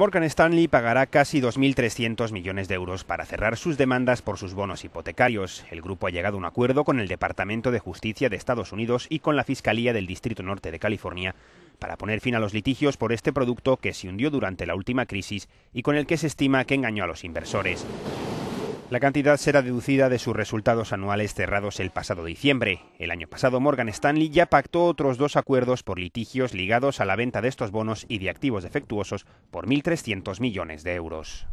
Morgan Stanley pagará casi 2.300 millones de euros para cerrar sus demandas por sus bonos hipotecarios. El grupo ha llegado a un acuerdo con el Departamento de Justicia de Estados Unidos y con la Fiscalía del Distrito Norte de California para poner fin a los litigios por este producto que se hundió durante la última crisis y con el que se estima que engañó a los inversores. La cantidad será deducida de sus resultados anuales cerrados el pasado diciembre. El año pasado Morgan Stanley ya pactó otros dos acuerdos por litigios ligados a la venta de estos bonos y de activos defectuosos por 1.300 millones de euros.